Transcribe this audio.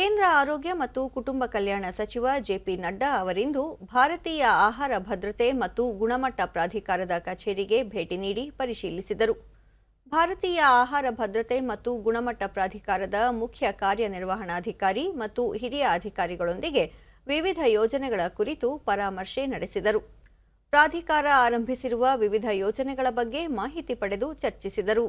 ಕೇಂದ್ರ ಆರೋಗ್ಯ ಮತ್ತು ಕುಟುಂಬ ಕಲ್ಯಾಣ ಸಚಿವ ಜೆಪಿ ನಡ್ಡಾ ಅವರಿಂದು ಭಾರತೀಯ ಆಹಾರ ಭದ್ರತೆ ಮತ್ತು ಗುಣಮಟ್ಟ ಪ್ರಾಧಿಕಾರದ ಕಚೇರಿಗೆ ಭೇಟಿ ನೀಡಿ ಪರಿಶೀಲಿಸಿದರು ಭಾರತೀಯ ಆಹಾರ ಭದ್ರತೆ ಮತ್ತು ಗುಣಮಟ್ಟ ಪ್ರಾಧಿಕಾರದ ಮುಖ್ಯ ಕಾರ್ಯನಿರ್ವಹಣಾಧಿಕಾರಿ ಮತ್ತು ಹಿರಿಯ ಅಧಿಕಾರಿಗಳೊಂದಿಗೆ ವಿವಿಧ ಯೋಜನೆಗಳ ಕುರಿತು ಪರಾಮರ್ಶೆ ನಡೆಸಿದರು ಪ್ರಾಧಿಕಾರ ಆರಂಭಿಸಿರುವ ವಿವಿಧ ಯೋಜನೆಗಳ ಬಗ್ಗೆ ಮಾಹಿತಿ ಪಡೆದು ಚರ್ಚಿಸಿದರು